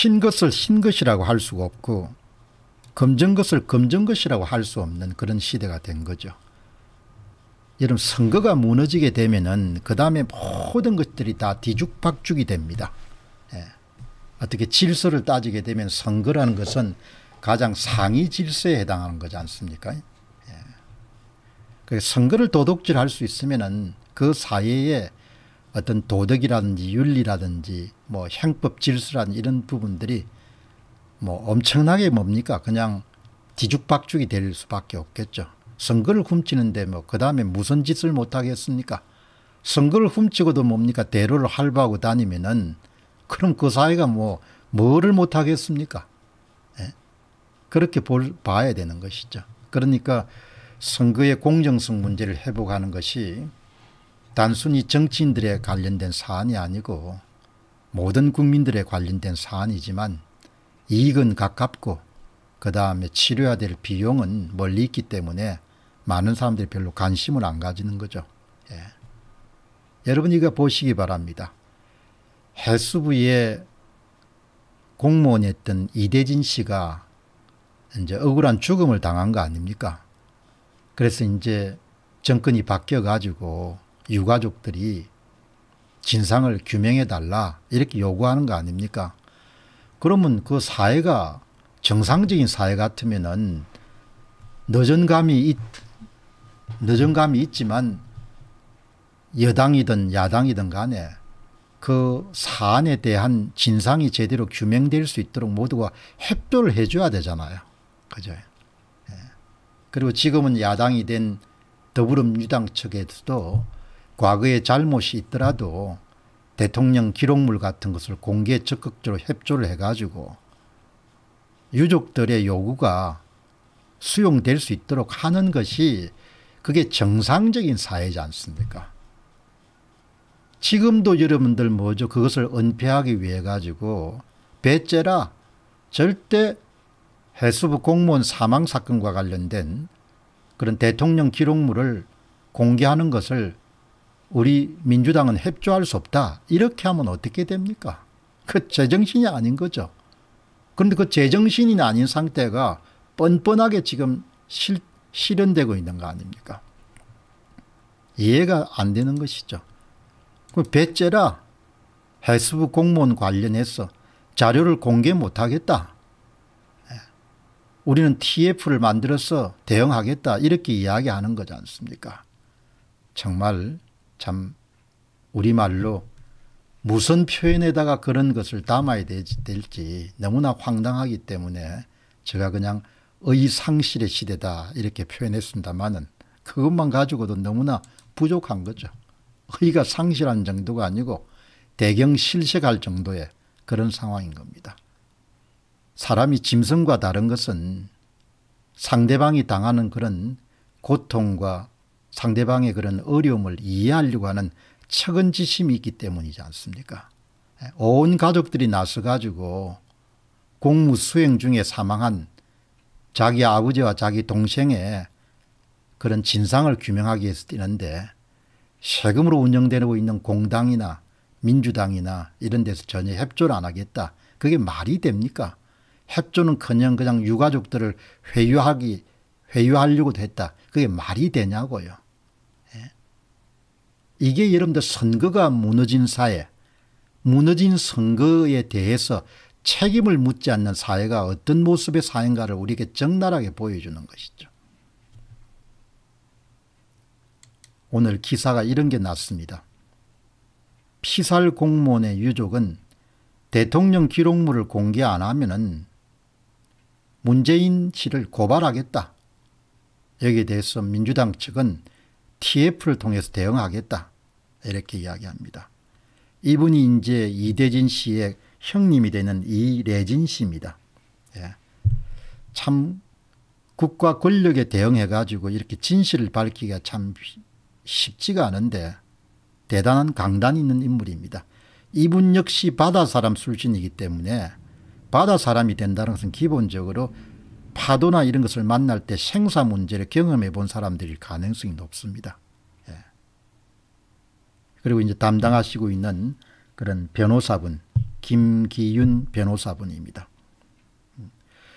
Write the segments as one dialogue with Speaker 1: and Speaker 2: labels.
Speaker 1: 신 것을 신 것이라고 할 수가 없고 검증 것을 검증 것이라고 할 수 없는 그런 시대가 된 거죠. 여러분 선거가 무너지게 되면은 그 다음에 모든 것들이 다 뒤죽박죽이 됩니다. 예. 어떻게 질서를 따지게 되면 선거라는 것은 가장 상위 질서에 해당하는 거지 않습니까? 예. 그 선거를 도둑질할 수 있으면은 그 사회에 어떤 도덕이라든지 윤리라든지 뭐 형법 질서라는 이런 부분들이 뭐 엄청나게 뭡니까 그냥 뒤죽박죽이 될 수밖에 없겠죠. 선거를 훔치는데 뭐 그 다음에 무슨 짓을 못하겠습니까? 선거를 훔치고도 뭡니까 대로를 할바하고 다니면은 그럼 그 사회가 뭐 뭐를 못하겠습니까? 예? 그렇게 볼, 봐야 되는 것이죠. 그러니까 선거의 공정성 문제를 회복하는 것이 단순히 정치인들에 관련된 사안이 아니고 모든 국민들에 관련된 사안이지만 이익은 가깝고 그 다음에 치료해야 될 비용은 멀리 있기 때문에 많은 사람들이 별로 관심을 안 가지는 거죠. 예. 여러분 이거 보시기 바랍니다. 해수부의 공무원이던 이대진 씨가 이제 억울한 죽음을 당한 거 아닙니까? 그래서 이제 정권이 바뀌어가지고 유가족들이 진상을 규명해 달라 이렇게 요구하는 거 아닙니까? 그러면 그 사회가 정상적인 사회 같으면은 늦은 감이 늦은 감이 있지만 여당이든 야당이든 간에 그 사안에 대한 진상이 제대로 규명될 수 있도록 모두가 협조를 해줘야 되잖아요. 그죠? 예. 그리고 지금은 야당이 된 더불어민주당 측에서도 과거에 잘못이 있더라도 대통령 기록물 같은 것을 공개 적극적으로 협조를 해가지고 유족들의 요구가 수용될 수 있도록 하는 것이 그게 정상적인 사회지 않습니까? 지금도 여러분들 뭐죠? 그것을 은폐하기 위해 가지고 배째라 절대 해수부 공무원 사망 사건과 관련된 그런 대통령 기록물을 공개하는 것을 우리 민주당은 협조할 수 없다. 이렇게 하면 어떻게 됩니까? 그 제정신이 아닌 거죠. 그런데 그 제정신이 아닌 상태가 뻔뻔하게 지금 실, 실현되고 있는 거 아닙니까? 이해가 안 되는 것이죠. 그 배째라 해수부 공무원 관련해서 자료를 공개 못하겠다. 예. 우리는 TF를 만들어서 대응하겠다 이렇게 이야기하는 거지 않습니까? 정말 참 우리말로 무슨 표현에다가 그런 것을 담아야 될지 너무나 황당하기 때문에 제가 그냥 의상실의 시대다 이렇게 표현했습니다만은 그것만 가지고도 너무나 부족한 거죠. 의가 상실한 정도가 아니고 대경 실색할 정도의 그런 상황인 겁니다. 사람이 짐승과 다른 것은 상대방이 당하는 그런 고통과 상대방의 그런 어려움을 이해하려고 하는 측은지심이 있기 때문이지 않습니까? 예, 온 가족들이 나서가지고 공무 수행 중에 사망한 자기 아버지와 자기 동생의 그런 진상을 규명하기 위해서 뛰는데 세금으로 운영되고 있는 공당이나 민주당이나 이런 데서 전혀 협조를 안 하겠다. 그게 말이 됩니까? 협조는커녕 그냥 유가족들을 회유하기 회유하려고도 했다. 그게 말이 되냐고요. 예? 이게 여러분들 선거가 무너진 사회, 무너진 선거에 대해서 책임을 묻지 않는 사회가 어떤 모습의 사회인가를 우리에게 적나라하게 보여주는 것이죠. 오늘 기사가 이런 게 났습니다. 피살 공무원의 유족은 대통령 기록물을 공개 안 하면 은 문재인 씨를 고발하겠다. 여기에 대해서 민주당 측은 TF를 통해서 대응하겠다 이렇게 이야기합니다. 이분이 이제 이대진 씨의 형님이 되는 이래진 씨입니다. 예. 참 국가 권력에 대응해 가지고 이렇게 진실을 밝히기가 참 쉽지가 않은데 대단한 강단 있는 인물입니다. 이분 역시 바다 사람 출신이기 때문에 바다 사람이 된다는 것은 기본적으로 파도나 이런 것을 만날 때 생사 문제를 경험해 본 사람들일 가능성이 높습니다. 예. 그리고 이제 담당하시고 있는 그런 변호사분 김기윤 변호사분입니다. 음.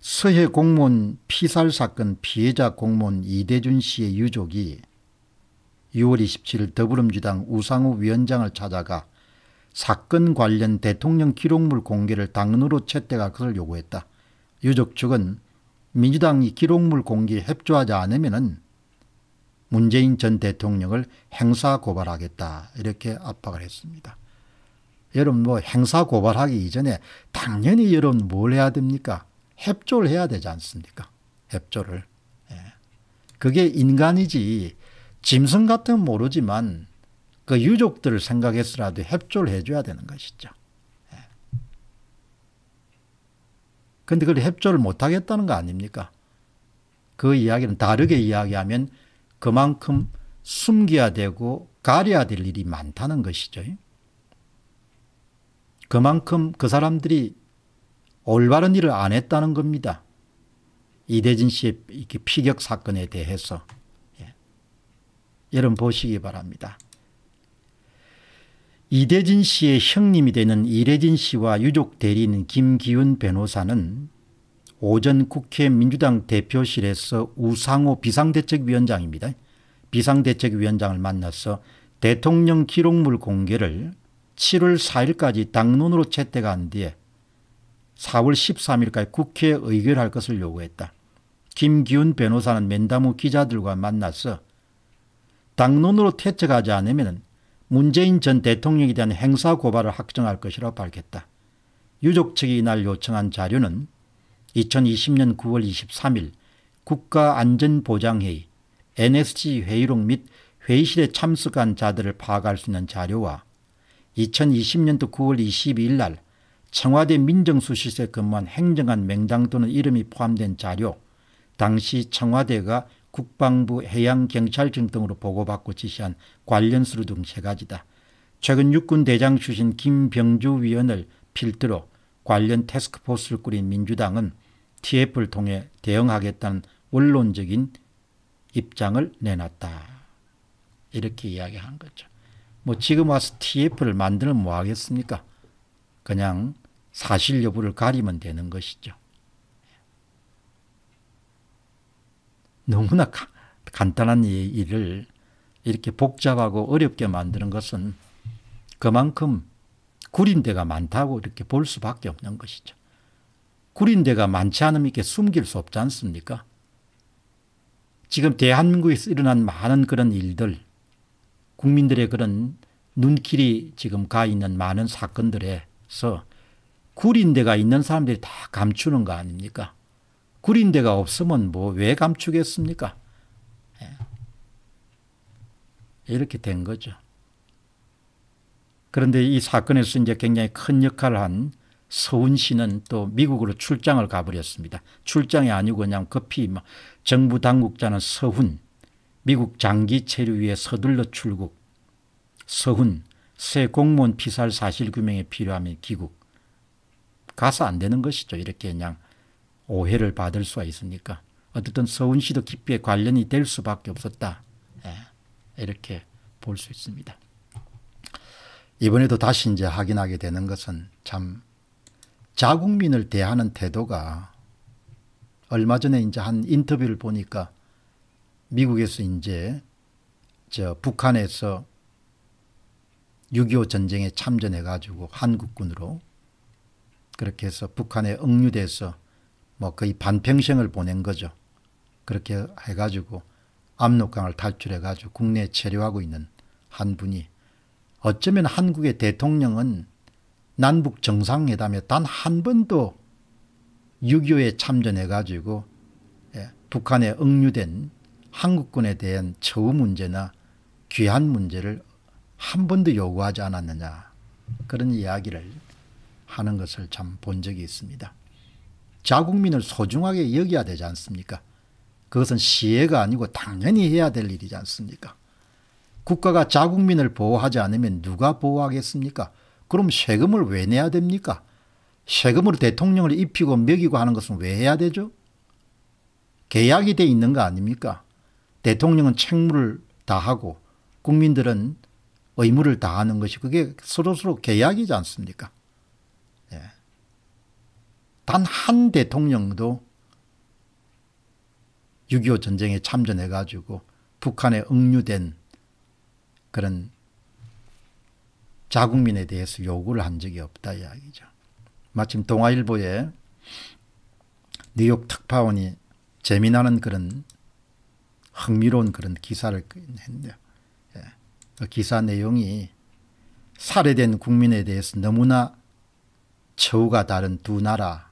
Speaker 1: 서해 공무원 피살 사건 피해자 공무원 이대준 씨의 유족이 6월 27일 더불어민주당 우상호 위원장을 찾아가 사건 관련 대통령 기록물 공개를 당론으로 채택할 것을 요구했다. 유족 측은 민주당이 기록물 공개에 협조하지 않으면 문재인 전 대통령을 행사 고발하겠다 이렇게 압박을 했습니다. 여러분 뭐 행사 고발하기 이전에 당연히 여러분 뭘 해야 됩니까? 협조를 해야 되지 않습니까? 협조를. 예. 그게 인간이지 짐승 같은 모르지만 그 유족들을 생각해서라도 협조를 해줘야 되는 것이죠. 근데 그걸 협조를 못하겠다는 거 아닙니까? 그 이야기는 다르게 이야기하면 그만큼 숨겨야 되고 가려야 될 일이 많다는 것이죠. 그만큼 그 사람들이 올바른 일을 안 했다는 겁니다. 이대진 씨의 피격 사건에 대해서. 예. 여러분 보시기 바랍니다. 이대진 씨의 형님이 되는 이래진 씨와 유족 대리인 김기훈 변호사는 오전 국회 민주당 대표실에서 우상호 비상대책위원장입니다. 비상대책위원장을 만나서 대통령 기록물 공개를 7월 4일까지 당론으로 채택한 뒤에 4월 13일까지 국회에 의결할 것을 요구했다. 김기훈 변호사는 면담 후 기자들과 만나서 당론으로 퇴책하지 않으면 문재인 전 대통령에 대한 행사 고발을 확정할 것이라 고 밝혔다. 유족 측이 이날 요청한 자료는 2020년 9월 23일 국가안전보장회의 NSC 회의록 및 회의실에 참석한 자들을 파악할 수 있는 자료와 2020년도 9월 22일 날 청와대 민정수실에 근무한 행정관 명당 또는 이름이 포함된 자료, 당시 청와대가 국방부 해양경찰청 등으로 보고받고 지시한 관련 수로 등 세 가지다. 최근 육군 대장 출신 김병주 위원을 필두로 관련 테스크포스를 꾸린 민주당은 TF를 통해 대응하겠다는 원론적인 입장을 내놨다. 이렇게 이야기한 거죠. 뭐 지금 와서 TF를 만들면 뭐 하겠습니까? 그냥 사실 여부를 가리면 되는 것이죠. 너무나 가, 간단한 일을 이렇게 복잡하고 어렵게 만드는 것은 그만큼 구린 데가 많다고 이렇게 볼 수밖에 없는 것이죠. 구린 데가 많지 않으면 이렇게 숨길 수 없지 않습니까? 지금 대한민국에서 일어난 많은 그런 일들, 국민들의 그런 눈길이 지금 가 있는 많은 사건들에서 구린 데가 있는 사람들이 다 감추는 거 아닙니까? 구린 데가 없으면 뭐 왜 감추겠습니까? 예. 이렇게 된 거죠. 그런데 이 사건에서 이제 굉장히 큰 역할을 한 서훈 씨는 또 미국으로 출장을 가버렸습니다. 출장이 아니고 그냥 급히 뭐 정부 당국자는 서훈, 미국 장기 체류 위에 서둘러 출국, 서훈, 새 공무원 피살 사실 규명에 필요하면 귀국. 가서 안 되는 것이죠. 이렇게 그냥 오해를 받을 수가 있으니까 어쨌든 서운시도 깊게 관련이 될 수밖에 없었다. 예, 이렇게 볼 수 있습니다. 이번에도 다시 이제 확인하게 되는 것은 참 자국민을 대하는 태도가 얼마 전에 이제 한 인터뷰를 보니까 미국에서 이제 저 북한에서 6.25 전쟁에 참전해가지고 한국군으로 그렇게 해서 북한에 억류돼서 뭐 거의 반평생을 보낸 거죠. 그렇게 해가지고 압록강을 탈출해가지고 국내에 체류하고 있는 한 분이 어쩌면 한국의 대통령은 남북 정상회담에 단 한 번도 6.25에 참전해가지고 예, 북한에 억류된 한국군에 대한 처우 문제나 귀한 문제를 한 번도 요구하지 않았느냐 그런 이야기를 하는 것을 참 본 적이 있습니다. 자국민을 소중하게 여겨야 되지 않습니까? 그것은 시혜가 아니고 당연히 해야 될 일이지 않습니까? 국가가 자국민을 보호하지 않으면 누가 보호하겠습니까? 그럼 세금을 왜 내야 됩니까? 세금으로 대통령을 입히고 먹이고 하는 것은 왜 해야 되죠? 계약이 돼 있는 거 아닙니까? 대통령은 책무를 다하고 국민들은 의무를 다하는 것이 그게 서로서로 계약이지 않습니까? 단한 대통령도 6.25 전쟁에 참전해가지고 북한에 억류된 그런 자국민에 대해서 요구를 한 적이 없다 이야기죠. 마침 동아일보에 뉴욕 특파원이 재미나는 그런 흥미로운 그런 기사를 했는데 예. 그 기사 내용이 살해된 국민에 대해서 너무나 처우가 다른 두 나라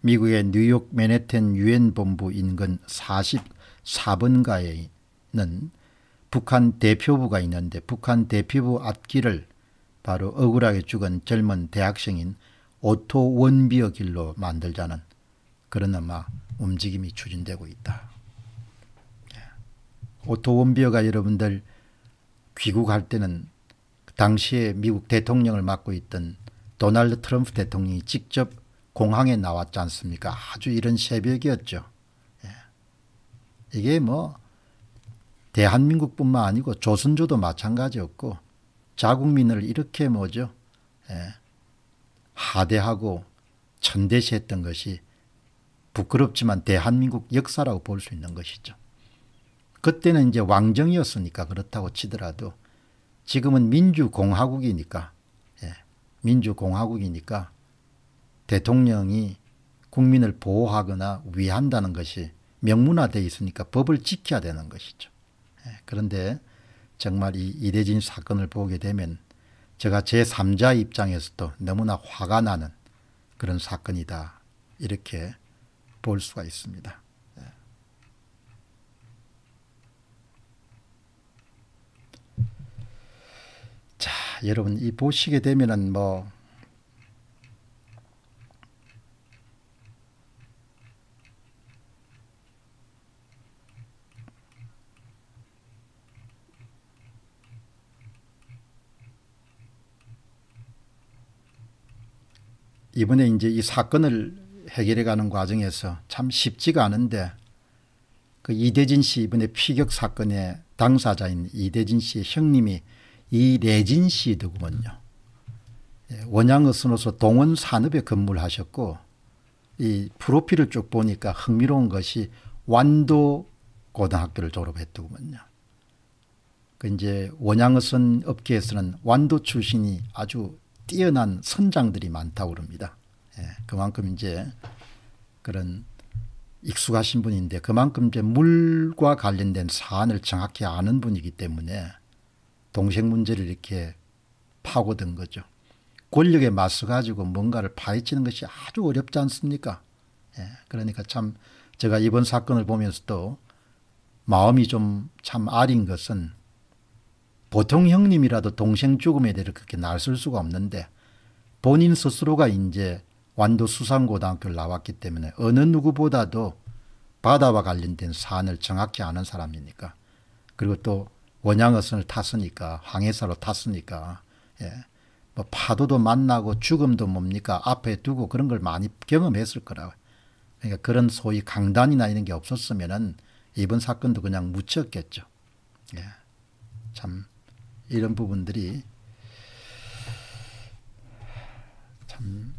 Speaker 1: 미국의 뉴욕 맨해튼 유엔 본부 인근 44번가에는 북한 대표부가 있는데 북한 대표부 앞길을 바로 억울하게 죽은 젊은 대학생인 오토 원비어 길로 만들자는 그런 아마 움직임이 추진되고 있다. 예. 오토 원비어가 여러분들 귀국할 때는 당시에 미국 대통령을 맡고 있던 도널드 트럼프 대통령이 직접 공항에 나왔지 않습니까? 아주 이런 새벽이었죠. 예. 이게 뭐 대한민국뿐만 아니고 조선조도 마찬가지였고 자국민을 이렇게 뭐죠? 예. 하대하고 천대시했던 것이 부끄럽지만 대한민국 역사라고 볼 수 있는 것이죠. 그때는 이제 왕정이었으니까 그렇다고 치더라도 지금은 민주공화국이니까 예. 민주공화국이니까 대통령이 국민을 보호하거나 위한다는 것이 명문화되어 있으니까 법을 지켜야 되는 것이죠. 예, 그런데 정말 이 이대진 사건을 보게 되면 제가 제3자 입장에서도 너무나 화가 나는 그런 사건이다. 이렇게 볼 수가 있습니다. 예. 자, 여러분 이 보시게 되면은 뭐 이번에 이제 이 사건을 해결해 가는 과정에서 참 쉽지가 않은데 그 이대진 씨 이번에 피격 사건의 당사자인 이대진 씨의 형님이 이대진씨 되구먼요. 예, 원양어선으로서 동원산업에 근무를 하셨고 이 프로필을 쭉 보니까 흥미로운 것이 완도 고등학교를 졸업했더군요. 그 이제 원양어선 업계에서는 완도 출신이 아주 뛰어난 선장들이 많다고 그럽니다. 예, 그만큼 이제 그런 익숙하신 분인데 그만큼 이제 물과 관련된 사안을 정확히 아는 분이기 때문에 동생 문제를 이렇게 파고든 거죠. 권력에 맞서 가지고 뭔가를 파헤치는 것이 아주 어렵지 않습니까? 예, 그러니까 참 제가 이번 사건을 보면서도 마음이 좀 참 아린 것은 보통 형님이라도 동생 죽음에 대해 그렇게 나설 수가 없는데 본인 스스로가 이제 완도 수산고등학교를 나왔기 때문에 어느 누구보다도 바다와 관련된 사안을 정확히 아는 사람이니까 그리고 또 원양어선을 탔으니까 항해사로 탔으니까 예. 뭐 파도도 만나고 죽음도 뭡니까 앞에 두고 그런 걸 많이 경험했을 거라 고 그러니까 그런 소위 강단이나 이런 게없었으면 이번 사건도 그냥 묻혔겠죠. 예. 참 이런 부분들이 참